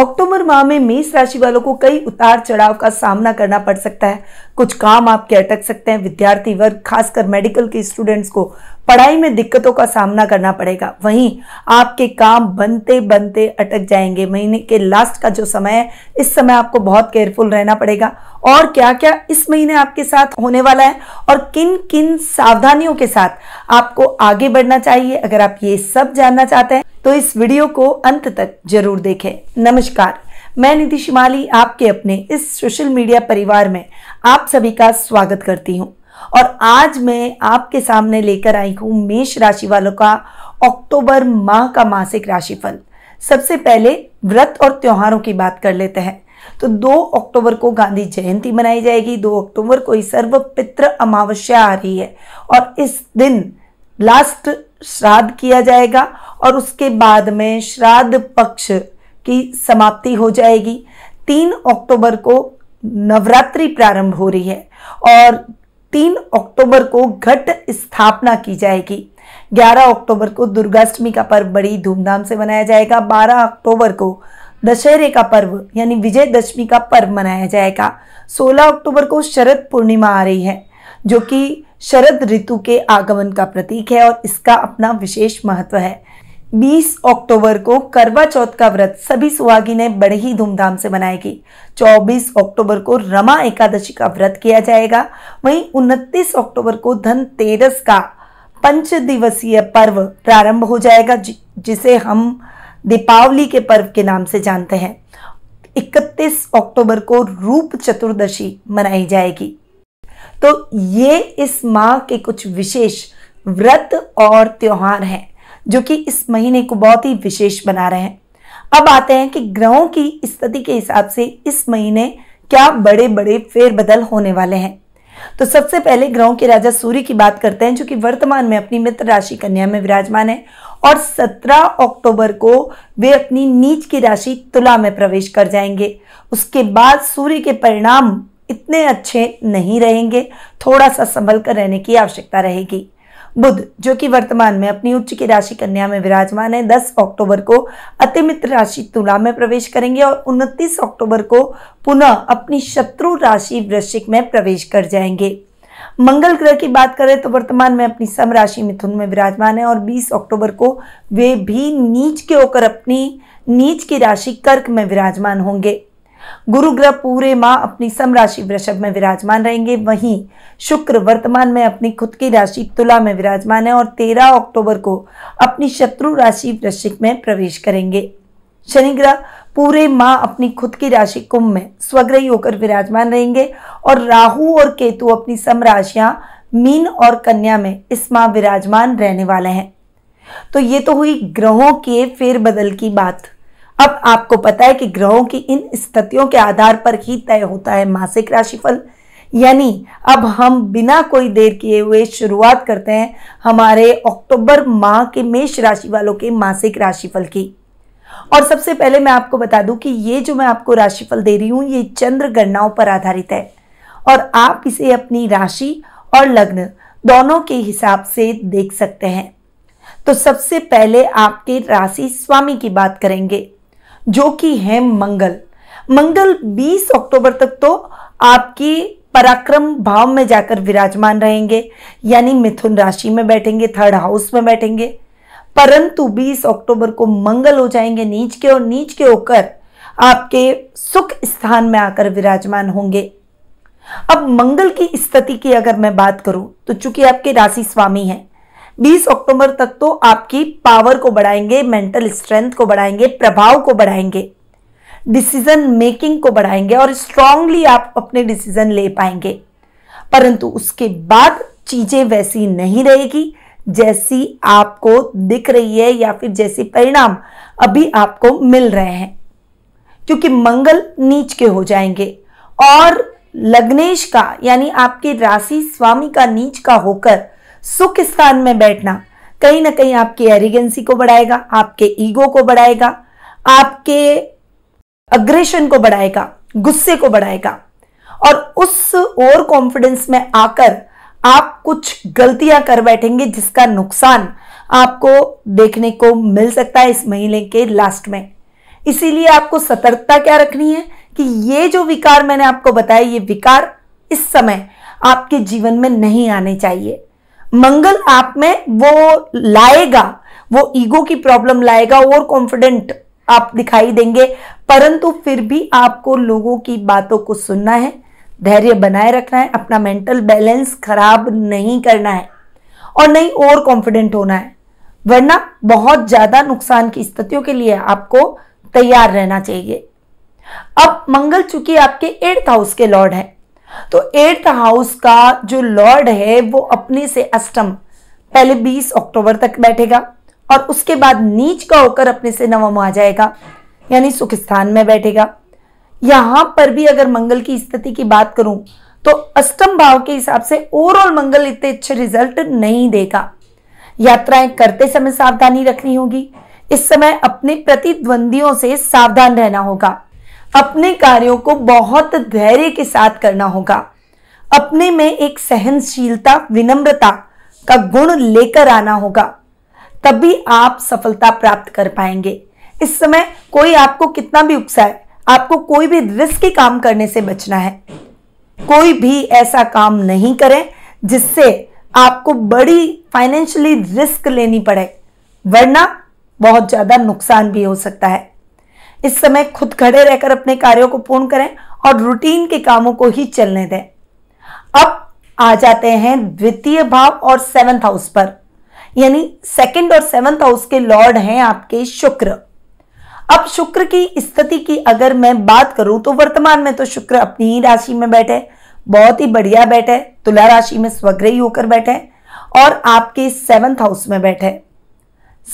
अक्टूबर माह में मेष राशि वालों को कई उतार चढ़ाव का सामना करना पड़ सकता है कुछ काम आपके अटक सकते हैं विद्यार्थी वर्ग खासकर मेडिकल के स्टूडेंट्स को पढ़ाई में दिक्कतों का सामना करना पड़ेगा वहीं आपके काम बनते बनते अटक जाएंगे महीने के लास्ट का जो समय है इस समय आपको बहुत केयरफुल रहना पड़ेगा और क्या क्या इस महीने आपके साथ होने वाला है और किन किन सावधानियों के साथ आपको आगे बढ़ना चाहिए अगर आप ये सब जानना चाहते हैं तो इस वीडियो को अंत तक जरूर देखें नमस्कार मैं निधि शिमाली आपके अपने इस सोशल मीडिया परिवार में आप सभी का स्वागत करती हूँ और आज मैं आपके सामने लेकर आई हूँ मेष राशि वालों का अक्टूबर माह का मासिक राशिफल सबसे पहले व्रत और त्योहारों की बात कर लेते हैं तो 2 अक्टूबर को गांधी जयंती मनाई जाएगी 2 अक्टूबर को ही सर्व पित्र अमावस्या आ रही है और इस दिन लास्ट श्राद्ध किया जाएगा और उसके बाद में श्राद्ध पक्ष की समाप्ति हो जाएगी तीन अक्टूबर को नवरात्रि प्रारंभ हो रही है और तीन अक्टूबर को घट स्थापना की जाएगी 11 अक्टूबर को दुर्गाष्टमी का पर्व बड़ी धूमधाम से मनाया जाएगा 12 अक्टूबर को दशहरे का पर्व यानी विजयदशमी का पर्व मनाया जाएगा 16 अक्टूबर को शरद पूर्णिमा आ रही है जो कि शरद ऋतु के आगमन का प्रतीक है और इसका अपना विशेष महत्व है 20 अक्टूबर को करवा चौथ का व्रत सभी ने बड़े ही धूमधाम से मनाएगी 24 अक्टूबर को रमा एकादशी का व्रत किया जाएगा वहीं 29 अक्टूबर को धनतेरस का पंच दिवसीय पर्व प्रारंभ हो जाएगा जि जिसे हम दीपावली के पर्व के नाम से जानते हैं 31 अक्टूबर को रूप चतुर्दशी मनाई जाएगी तो ये इस माह के कुछ विशेष व्रत और त्योहार हैं जो कि इस महीने को बहुत ही विशेष बना रहे हैं अब आते हैं कि ग्रहों की स्थिति के हिसाब से इस महीने क्या बड़े बड़े फेरबदल होने वाले हैं तो सबसे पहले ग्रहों के राजा सूर्य की बात करते हैं जो कि वर्तमान में अपनी मित्र राशि कन्या में विराजमान है और 17 अक्टूबर को वे अपनी नीच की राशि तुला में प्रवेश कर जाएंगे उसके बाद सूर्य के परिणाम इतने अच्छे नहीं रहेंगे थोड़ा सा संभल कर रहने की आवश्यकता रहेगी बुध जो कि वर्तमान में अपनी उच्च की राशि कन्या में विराजमान है 10 अक्टूबर को अतिमित्र राशि तुला में प्रवेश करेंगे और 29 अक्टूबर को पुनः अपनी शत्रु राशि वृश्चिक में प्रवेश कर जाएंगे मंगल ग्रह की बात करें तो वर्तमान में अपनी सम राशि मिथुन में विराजमान है और 20 अक्टूबर को वे भी नीच के होकर अपनी नीच की राशि कर्क में विराजमान होंगे गुरु ग्रह पूरे माह अपनी सम राशि वृषभ में विराजमान रहेंगे वहीं शुक्र वर्तमान में अपनी खुद की राशि तुला में विराजमान है और 13 अक्टूबर को अपनी शत्रु राशि वृश्चिक में प्रवेश करेंगे शनि ग्रह पूरे माह अपनी खुद की राशि कुंभ में स्वग्रही होकर विराजमान रहेंगे और राहु और केतु अपनी सम मीन और कन्या में इस माह विराजमान रहने वाले हैं तो ये तो हुई ग्रहों के फेरबदल की बात अब आपको पता है कि ग्रहों की इन स्थितियों के आधार पर ही तय होता है मासिक राशिफल यानी अब हम बिना कोई देर किए हुए शुरुआत करते हैं हमारे अक्टूबर माह के मेष राशि वालों के मासिक राशिफल की और सबसे पहले मैं आपको बता दूं कि ये जो मैं आपको राशिफल दे रही हूँ ये चंद्र गणनाओं पर आधारित है और आप इसे अपनी राशि और लग्न दोनों के हिसाब से देख सकते हैं तो सबसे पहले आपके राशि स्वामी की बात करेंगे जो कि है मंगल मंगल 20 अक्टूबर तक तो आपकी पराक्रम भाव में जाकर विराजमान रहेंगे यानी मिथुन राशि में बैठेंगे थर्ड हाउस में बैठेंगे परंतु 20 अक्टूबर को मंगल हो जाएंगे नीच के और नीच के होकर आपके सुख स्थान में आकर विराजमान होंगे अब मंगल की स्थिति की अगर मैं बात करूं तो चूंकि आपके राशि स्वामी हैं 20 अक्टूबर तक तो आपकी पावर को बढ़ाएंगे मेंटल स्ट्रेंथ को बढ़ाएंगे प्रभाव को बढ़ाएंगे डिसीजन मेकिंग को बढ़ाएंगे और स्ट्रांगली आप अपने डिसीजन ले पाएंगे परंतु उसके बाद चीजें वैसी नहीं रहेगी जैसी आपको दिख रही है या फिर जैसे परिणाम अभी आपको मिल रहे हैं क्योंकि मंगल नीच के हो जाएंगे और लग्नेश का यानी आपके राशि स्वामी का नीच का होकर सुख स्थान में बैठना कहीं ना कहीं आपकी एरिगेंसी को बढ़ाएगा आपके ईगो को बढ़ाएगा आपके अग्रेशन को बढ़ाएगा गुस्से को बढ़ाएगा और उस ओवर कॉन्फिडेंस में आकर आप कुछ गलतियां कर बैठेंगे जिसका नुकसान आपको देखने को मिल सकता है इस महीने के लास्ट में इसीलिए आपको सतर्कता क्या रखनी है कि ये जो विकार मैंने आपको बताया ये विकार इस समय आपके जीवन में नहीं आने चाहिए मंगल आप में वो लाएगा वो ईगो की प्रॉब्लम लाएगा और कॉन्फिडेंट आप दिखाई देंगे परंतु फिर भी आपको लोगों की बातों को सुनना है धैर्य बनाए रखना है अपना मेंटल बैलेंस खराब नहीं करना है और नहीं और कॉन्फिडेंट होना है वरना बहुत ज़्यादा नुकसान की स्थितियों के लिए आपको तैयार रहना चाहिए अब मंगल चूंकि आपके एट्थ हाउस के लॉर्ड है तो एट्थ हाउस का जो लॉर्ड है वो अपने से अष्टम पहले 20 अक्टूबर तक बैठेगा और उसके बाद नीच का होकर अपने से नवम आ जाएगा यानी सुख स्थान में बैठेगा यहां पर भी अगर मंगल की स्थिति की बात करूं तो अष्टम भाव के हिसाब से ओवरऑल मंगल इतने अच्छे रिजल्ट नहीं देगा यात्राएं करते समय सावधानी रखनी होगी इस समय अपने प्रतिद्वंदियों से सावधान रहना होगा अपने कार्यों को बहुत धैर्य के साथ करना होगा अपने में एक सहनशीलता विनम्रता का गुण लेकर आना होगा तभी आप सफलता प्राप्त कर पाएंगे इस समय कोई आपको कितना भी उकसाए आपको कोई भी रिस्की काम करने से बचना है कोई भी ऐसा काम नहीं करें जिससे आपको बड़ी फाइनेंशियली रिस्क लेनी पड़े वरना बहुत ज़्यादा नुकसान भी हो सकता है इस समय खुद खड़े रहकर अपने कार्यों को पूर्ण करें और रूटीन के कामों को ही चलने दें अब आ जाते हैं द्वितीय भाव और सेवंथ हाउस पर यानी सेकंड और सेवंथ हाउस के लॉर्ड हैं आपके शुक्र अब शुक्र की स्थिति की अगर मैं बात करूं तो वर्तमान में तो शुक्र अपनी ही राशि में बैठे बहुत ही बढ़िया बैठे तुला राशि में स्वग्रही होकर बैठे और आपके सेवंथ हाउस में बैठे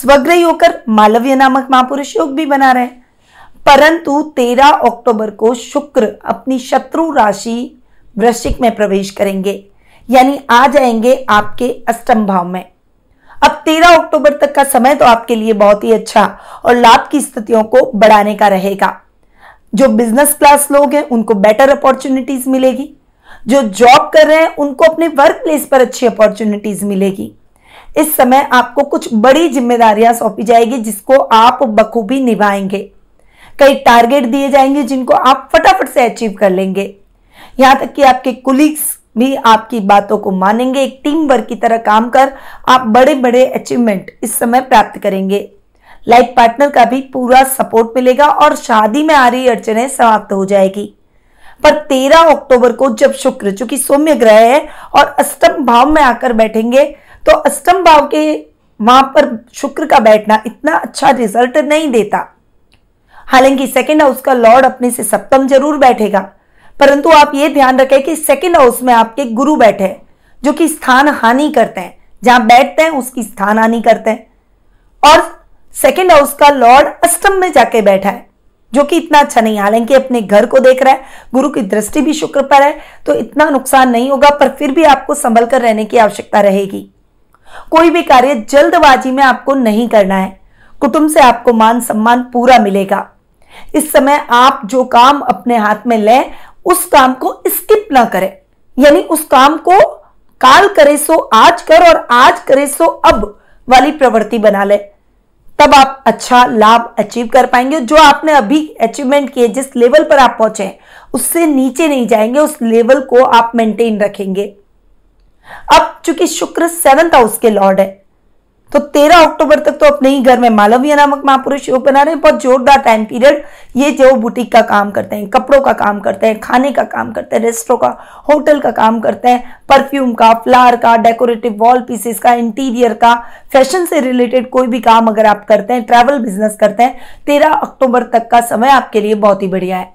स्वग्रही होकर मालवीय नामक महापुरुष योग भी बना रहे हैं परंतु 13 अक्टूबर को शुक्र अपनी शत्रु राशि वृश्चिक में प्रवेश करेंगे यानी आ जाएंगे आपके अष्टम भाव में अब 13 अक्टूबर तक का समय तो आपके लिए बहुत ही अच्छा और लाभ की स्थितियों को बढ़ाने का रहेगा जो बिजनेस क्लास लोग हैं उनको बेटर अपॉर्चुनिटीज मिलेगी जो जॉब कर रहे हैं उनको अपने वर्क प्लेस पर अच्छी अपॉर्चुनिटीज मिलेगी इस समय आपको कुछ बड़ी जिम्मेदारियां सौंपी जाएगी जिसको आप बखूबी निभाएंगे कई टारगेट दिए जाएंगे जिनको आप फटाफट से अचीव कर लेंगे यहां तक कि आपके कुलीग्स भी आपकी बातों को मानेंगे एक टीम वर्क की तरह काम कर आप बड़े बड़े अचीवमेंट इस समय प्राप्त करेंगे लाइफ पार्टनर का भी पूरा सपोर्ट मिलेगा और शादी में आ रही अड़चने समाप्त हो जाएगी पर 13 अक्टूबर को जब शुक्र चूंकि सौम्य ग्रह है और अष्टम भाव में आकर बैठेंगे तो अष्टम भाव के वहां पर शुक्र का बैठना इतना अच्छा रिजल्ट नहीं देता हालांकि सेकेंड हाउस का लॉर्ड अपने से सप्तम जरूर बैठेगा परंतु आप ये ध्यान रखें कि सेकेंड हाउस में आपके गुरु बैठे जो कि स्थान हानि करते हैं जहां बैठते हैं उसकी स्थान हानि करते हैं और सेकेंड हाउस का लॉर्ड अष्टम में जाके बैठा है जो कि इतना अच्छा नहीं हालांकि अपने घर को देख रहा है गुरु की दृष्टि भी शुक्र पर है तो इतना नुकसान नहीं होगा पर फिर भी आपको संभल कर रहने की आवश्यकता रहेगी कोई भी कार्य जल्दबाजी में आपको नहीं करना है कुटुंब से आपको मान सम्मान पूरा मिलेगा इस समय आप जो काम अपने हाथ में लें उस काम को स्किप ना करें यानी उस काम को काल करे सो आज कर और आज करे सो अब वाली प्रवृत्ति बना ले तब आप अच्छा लाभ अचीव कर पाएंगे जो आपने अभी अचीवमेंट किए जिस लेवल पर आप पहुंचे उससे नीचे नहीं जाएंगे उस लेवल को आप मेंटेन रखेंगे अब चूंकि शुक्र सेवंथ हाउस के लॉर्ड है तो 13 अक्टूबर तक तो अपने ही घर में मालवीय नामक महापुरुष योग बना रहे हैं बहुत जोरदार टाइम पीरियड ये जो बुटीक का काम करते हैं कपड़ों का काम करते हैं खाने का काम करते हैं रेस्टोरों का होटल का काम करते हैं परफ्यूम का फ्लावर का डेकोरेटिव वॉल पीसेस का इंटीरियर का फैशन से रिलेटेड कोई भी काम अगर आप करते हैं ट्रैवल बिजनेस करते हैं तेरह अक्टूबर तक का समय आपके लिए बहुत ही बढ़िया है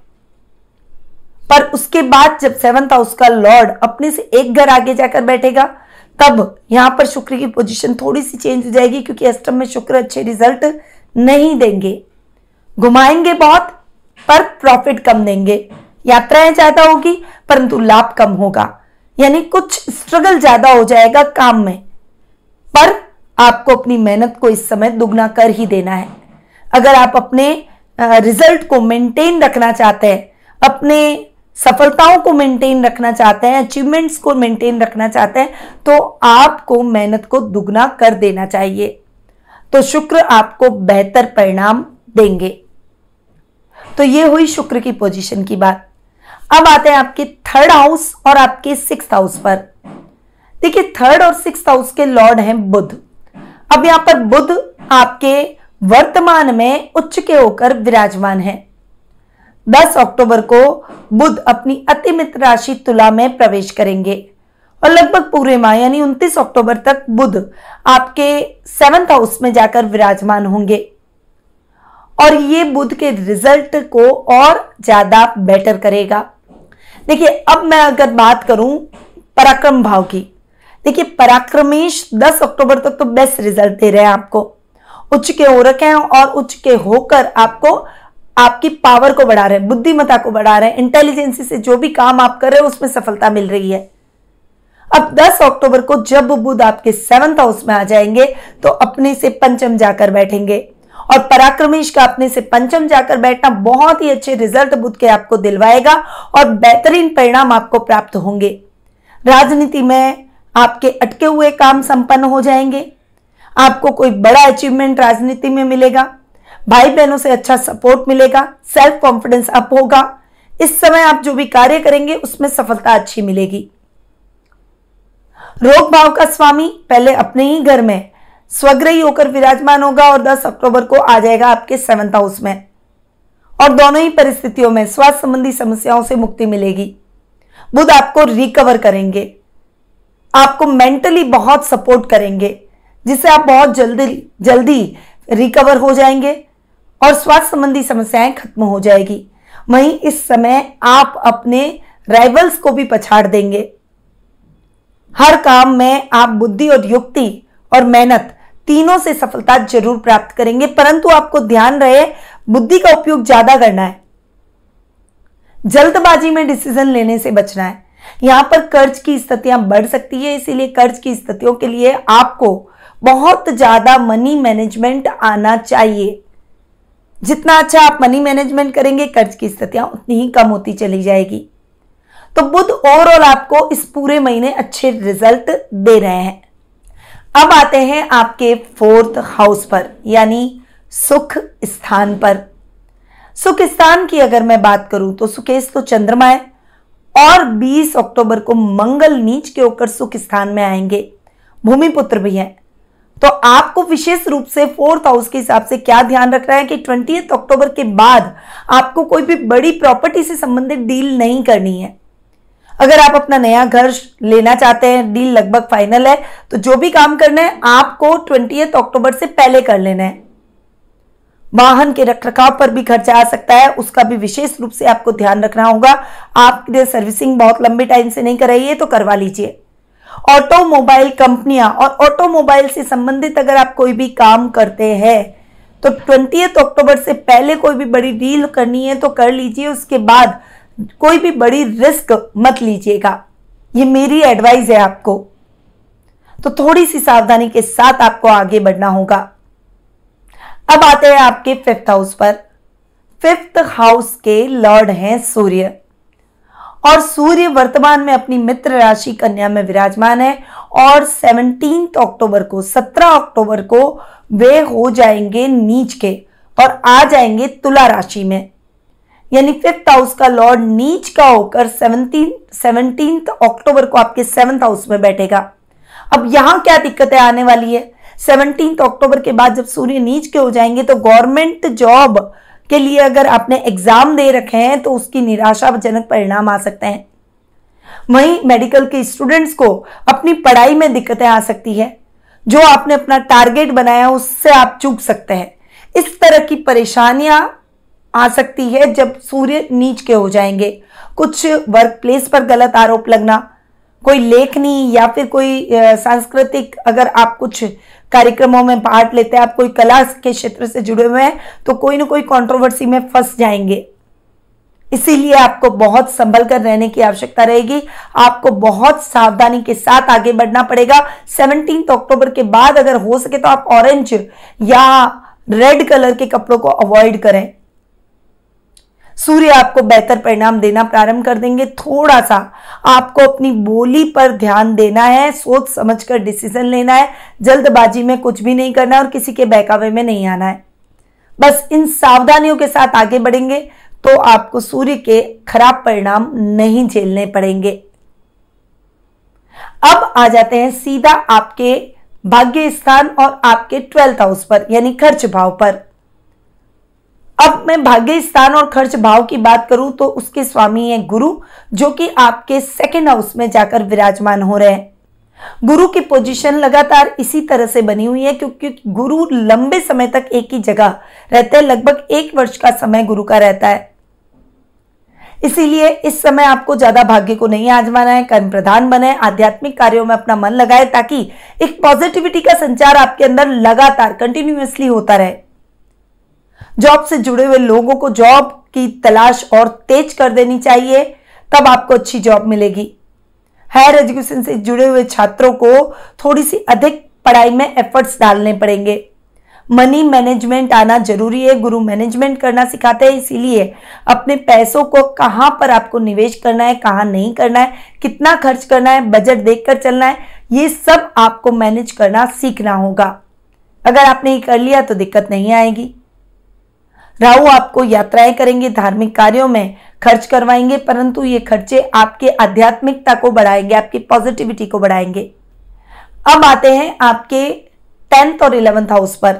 पर उसके बाद जब सेवंथ हाउस का लॉर्ड अपने से एक घर आगे जाकर बैठेगा तब यहाँ पर शुक्र की पोजीशन थोड़ी सी चेंज हो जाएगी क्योंकि अष्टम में शुक्र अच्छे रिजल्ट नहीं देंगे घुमाएंगे बहुत पर प्रॉफिट कम देंगे यात्राएं ज्यादा होगी परंतु लाभ कम होगा यानी कुछ स्ट्रगल ज्यादा हो जाएगा काम में पर आपको अपनी मेहनत को इस समय दुगना कर ही देना है अगर आप अपने रिजल्ट को मेंटेन रखना चाहते हैं अपने सफलताओं को मेंटेन रखना चाहते हैं अचीवमेंट्स को मेंटेन रखना चाहते हैं तो आपको मेहनत को दुगना कर देना चाहिए तो शुक्र आपको बेहतर परिणाम देंगे तो ये हुई शुक्र की पोजीशन की बात अब आते हैं आपके थर्ड हाउस और आपके सिक्स हाउस पर देखिए थर्ड और सिक्स हाउस के लॉर्ड हैं बुद्ध अब यहां पर बुद्ध आपके वर्तमान में उच्च के होकर विराजमान है 10 अक्टूबर को बुध अपनी अतिमित राशि तुला में प्रवेश करेंगे और लगभग पूरे माह यानी 29 अक्टूबर तक बुध आपके सेवंथ हाउस में जाकर विराजमान होंगे और ये बुध के रिजल्ट को और ज्यादा बेटर करेगा देखिए अब मैं अगर बात करूं पराक्रम भाव की देखिए पराक्रमेश 10 अक्टूबर तक तो बेस्ट रिजल्ट दे रहे हैं आपको उच्च के ओरक हैं और उच्च के होकर आपको आपकी पावर को बढ़ा रहे हैं बुद्धिमता को बढ़ा रहे हैं इंटेलिजेंसी से जो भी काम आप कर रहे हो उसमें सफलता मिल रही है अब 10 अक्टूबर को जब बुध आपके सेवंथ हाउस में आ जाएंगे तो अपने से पंचम जाकर बैठेंगे और पराक्रमेश का अपने से पंचम जाकर बैठना बहुत ही अच्छे रिजल्ट बुद्ध के आपको दिलवाएगा और बेहतरीन परिणाम आपको प्राप्त होंगे राजनीति में आपके अटके हुए काम संपन्न हो जाएंगे आपको कोई बड़ा अचीवमेंट राजनीति में मिलेगा भाई बहनों से अच्छा सपोर्ट मिलेगा सेल्फ कॉन्फिडेंस अप होगा इस समय आप जो भी कार्य करेंगे उसमें सफलता अच्छी मिलेगी रोग भाव का स्वामी पहले अपने ही घर में स्वग्रही होकर विराजमान होगा और 10 अक्टूबर को आ जाएगा आपके सेवंथ हाउस में और दोनों ही परिस्थितियों में स्वास्थ्य संबंधी समस्याओं से मुक्ति मिलेगी बुध आपको रिकवर करेंगे आपको मेंटली बहुत सपोर्ट करेंगे जिससे आप बहुत जल्दी जल्दी रिकवर हो जाएंगे और स्वास्थ्य संबंधी समस्याएं खत्म हो जाएगी वहीं इस समय आप अपने राइवल्स को भी पछाड़ देंगे हर काम में आप बुद्धि और युक्ति और मेहनत तीनों से सफलता जरूर प्राप्त करेंगे परंतु आपको ध्यान रहे बुद्धि का उपयोग ज्यादा करना है जल्दबाजी में डिसीजन लेने से बचना है यहां पर कर्ज की स्थितियां बढ़ सकती है इसीलिए कर्ज की स्थितियों के लिए आपको बहुत ज्यादा मनी मैनेजमेंट आना चाहिए जितना अच्छा आप मनी मैनेजमेंट करेंगे कर्ज की स्थितियां उतनी ही कम होती चली जाएगी तो बुद्ध ओवरऑल आपको इस पूरे महीने अच्छे रिजल्ट दे रहे हैं अब आते हैं आपके फोर्थ हाउस पर यानी सुख स्थान पर सुख स्थान की अगर मैं बात करूं तो सुकेश तो चंद्रमा है और 20 अक्टूबर को मंगल नीच के होकर सुख स्थान में आएंगे भूमिपुत्र भी हैं तो आपको विशेष रूप से फोर्थ हाउस के हिसाब से क्या ध्यान रखना है कि ट्वेंटी अक्टूबर के बाद आपको कोई भी बड़ी प्रॉपर्टी से संबंधित डील नहीं करनी है अगर आप अपना नया घर लेना चाहते हैं डील लगभग फाइनल है तो जो भी काम करना है आपको ट्वेंटी अक्टूबर से पहले कर लेना है वाहन के रखरखाव पर भी खर्चा आ सकता है उसका भी विशेष रूप से आपको ध्यान रखना होगा आपके सर्विसिंग बहुत लंबे टाइम से नहीं कराइए तो करवा लीजिए ऑटोमोबाइल कंपनियां और ऑटोमोबाइल से संबंधित अगर आप कोई भी काम करते हैं तो ट्वेंटी अक्टूबर से पहले कोई भी बड़ी डील करनी है तो कर लीजिए उसके बाद कोई भी बड़ी रिस्क मत लीजिएगा ये मेरी एडवाइस है आपको तो थोड़ी सी सावधानी के साथ आपको आगे बढ़ना होगा अब आते हैं आपके फिफ्थ हाउस पर फिफ्थ हाउस के लॉर्ड हैं सूर्य और सूर्य वर्तमान में अपनी मित्र राशि कन्या में विराजमान है और 17 अक्टूबर को सत्रह अक्टूबर को वे हो जाएंगे नीच के और आ जाएंगे तुला राशि में यानी फिफ्थ हाउस का लॉर्ड नीच का होकर सेवनटीन सेवनटीन अक्टूबर को आपके सेवंथ हाउस में बैठेगा अब यहां क्या दिक्कतें आने वाली है सेवनटीन अक्टूबर के बाद जब सूर्य नीच के हो जाएंगे तो गवर्नमेंट जॉब के लिए अगर आपने एग्जाम दे रखे हैं तो उसकी निराशाजनक परिणाम आ सकते हैं वहीं मेडिकल के स्टूडेंट्स को अपनी पढ़ाई में दिक्कतें आ सकती है जो आपने अपना टारगेट बनाया उससे आप चूक सकते हैं इस तरह की परेशानियां आ सकती है जब सूर्य नीच के हो जाएंगे कुछ वर्क प्लेस पर गलत आरोप लगना कोई लेखनी या फिर कोई सांस्कृतिक अगर आप कुछ कार्यक्रमों में पार्ट लेते हैं आप कोई कला के क्षेत्र से जुड़े हुए हैं तो कोई ना कोई कंट्रोवर्सी में फंस जाएंगे इसीलिए आपको बहुत संभल कर रहने की आवश्यकता रहेगी आपको बहुत सावधानी के साथ आगे बढ़ना पड़ेगा सेवनटीन अक्टूबर के बाद अगर हो सके तो आप ऑरेंज या रेड कलर के कपड़ों को अवॉइड करें सूर्य आपको बेहतर परिणाम देना प्रारंभ कर देंगे थोड़ा सा आपको अपनी बोली पर ध्यान देना है सोच समझ कर डिसीजन लेना है जल्दबाजी में कुछ भी नहीं करना और किसी के बहकावे में नहीं आना है बस इन सावधानियों के साथ आगे बढ़ेंगे तो आपको सूर्य के खराब परिणाम नहीं झेलने पड़ेंगे अब आ जाते हैं सीधा आपके भाग्य स्थान और आपके ट्वेल्थ हाउस पर यानी खर्च भाव पर अब मैं भाग्य स्थान और खर्च भाव की बात करूं तो उसके स्वामी है गुरु जो कि आपके सेकेंड हाउस में जाकर विराजमान हो रहे हैं गुरु की पोजीशन लगातार इसी तरह से बनी हुई है क्योंकि गुरु लंबे समय तक एक ही जगह रहते हैं लगभग एक वर्ष का समय गुरु का रहता है इसीलिए इस समय आपको ज्यादा भाग्य को नहीं आजमाना है कर्म प्रधान बने आध्यात्मिक कार्यों में अपना मन लगाए ताकि एक पॉजिटिविटी का संचार आपके अंदर लगातार कंटिन्यूसली होता रहे जॉब से जुड़े हुए लोगों को जॉब की तलाश और तेज कर देनी चाहिए तब आपको अच्छी जॉब मिलेगी हायर एजुकेशन से जुड़े हुए छात्रों को थोड़ी सी अधिक पढ़ाई में एफर्ट्स डालने पड़ेंगे मनी मैनेजमेंट आना जरूरी है गुरु मैनेजमेंट करना सिखाते हैं इसीलिए अपने पैसों को कहाँ पर आपको निवेश करना है कहाँ नहीं करना है कितना खर्च करना है बजट देखकर चलना है ये सब आपको मैनेज करना सीखना होगा अगर आपने ये कर लिया तो दिक्कत नहीं आएगी राहु आपको यात्राएं करेंगे धार्मिक कार्यों में खर्च करवाएंगे परंतु ये खर्चे आपके आध्यात्मिकता को बढ़ाएंगे आपकी पॉजिटिविटी को बढ़ाएंगे अब आते हैं आपके टेंथ और इलेवंथ हाउस पर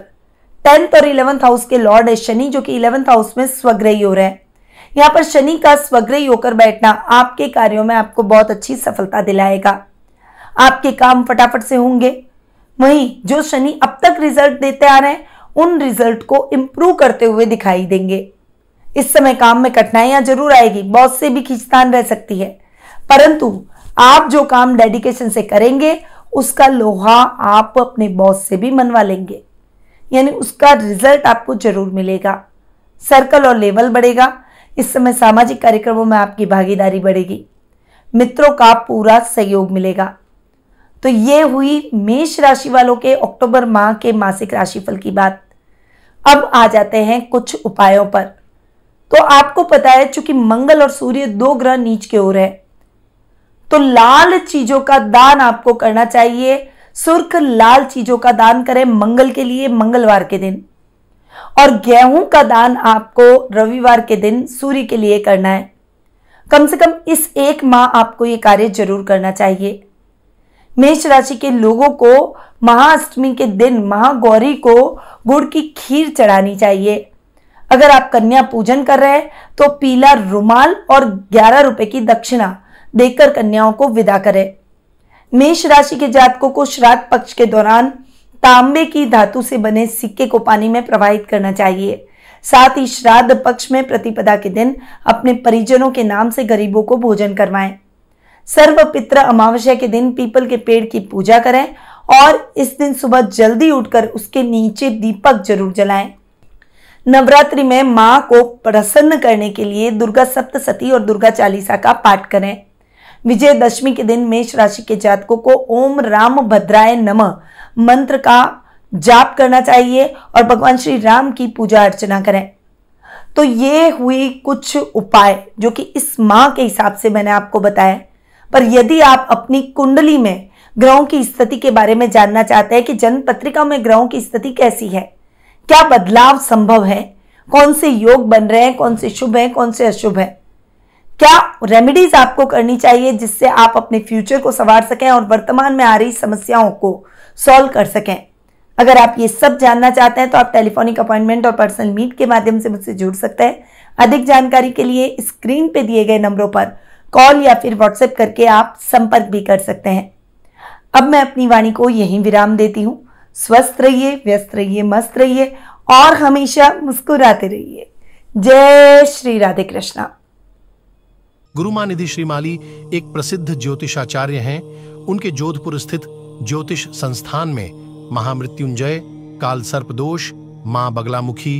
टेंथ और इलेवंथ हाउस के लॉर्ड है शनि जो कि इलेवंथ हाउस में स्वग्रही हो रहे हैं यहां पर शनि का स्वग्रही होकर बैठना आपके कार्यों में आपको बहुत अच्छी सफलता दिलाएगा आपके काम फटाफट से होंगे वहीं जो शनि अब तक रिजल्ट देते आ रहे हैं उन रिजल्ट को इम्प्रूव करते हुए दिखाई देंगे इस समय काम में कठिनाइयां जरूर आएगी बॉस से भी खींचतान रह सकती है परंतु आप जो काम डेडिकेशन से करेंगे उसका लोहा आप अपने बॉस से भी मनवा लेंगे यानी उसका रिजल्ट आपको जरूर मिलेगा सर्कल और लेवल बढ़ेगा इस समय सामाजिक कार्यक्रमों में आपकी भागीदारी बढ़ेगी मित्रों का पूरा सहयोग मिलेगा तो ये हुई मेष राशि वालों के अक्टूबर माह के मासिक राशिफल की बात अब आ जाते हैं कुछ उपायों पर तो आपको पता है चूंकि मंगल और सूर्य दो ग्रह नीच के ओर है तो लाल चीजों का दान आपको करना चाहिए सुर्ख लाल चीजों का दान करें मंगल के लिए मंगलवार के दिन और गेहूं का दान आपको रविवार के दिन सूर्य के लिए करना है कम से कम इस एक माह आपको ये कार्य जरूर करना चाहिए मेष राशि के लोगों को महाअष्टमी के दिन महागौरी को गुड़ की खीर चढ़ानी चाहिए अगर आप कन्या पूजन कर रहे हैं तो पीला रुमाल और ग्यारह रुपए की दक्षिणा देकर कन्याओं को विदा करें मेष राशि के जातकों को श्राद्ध पक्ष के दौरान तांबे की धातु से बने सिक्के को पानी में प्रवाहित करना चाहिए साथ ही श्राद्ध पक्ष में प्रतिपदा के दिन अपने परिजनों के नाम से गरीबों को भोजन करवाएं सर्व पित्र अमावस्या के दिन पीपल के पेड़ की पूजा करें और इस दिन सुबह जल्दी उठकर उसके नीचे दीपक जरूर जलाएं नवरात्रि में माँ को प्रसन्न करने के लिए दुर्गा सप्तशती और दुर्गा चालीसा का पाठ करें विजयदशमी के दिन मेष राशि के जातकों को ओम राम भद्राय नम मंत्र का जाप करना चाहिए और भगवान श्री राम की पूजा अर्चना करें तो ये हुई कुछ उपाय जो कि इस माह के हिसाब से मैंने आपको बताया पर यदि आप अपनी कुंडली में ग्रहों की स्थिति के बारे में जानना चाहते हैं कि जन्म पत्रिका में ग्रहों की स्थिति कैसी है क्या बदलाव संभव है कौन से योग बन रहे हैं कौन से शुभ हैं कौन से अशुभ हैं क्या रेमेडीज आपको करनी चाहिए जिससे आप अपने फ्यूचर को संवार सकें और वर्तमान में आ रही समस्याओं को सॉल्व कर सकें अगर आप ये सब जानना चाहते हैं तो आप टेलीफोनिक अपॉइंटमेंट और पर्सनल मीट के माध्यम से मुझसे जुड़ सकते हैं अधिक जानकारी के लिए स्क्रीन पे दिए गए नंबरों पर कॉल या फिर व्हाट्सएप करके आप संपर्क भी कर सकते हैं अब मैं अपनी वाणी को यहीं विराम देती हूँ स्वस्थ रहिए व्यस्त रहिए मस्त रहिए और हमेशा मुस्कुराते रहिए जय श्री राधे कृष्णा गुरु मानिधि श्रीमाली एक प्रसिद्ध ज्योतिषाचार्य हैं उनके जोधपुर स्थित ज्योतिष संस्थान में महामृत्युंजय काल सर्प दोष माँ बगलामुखी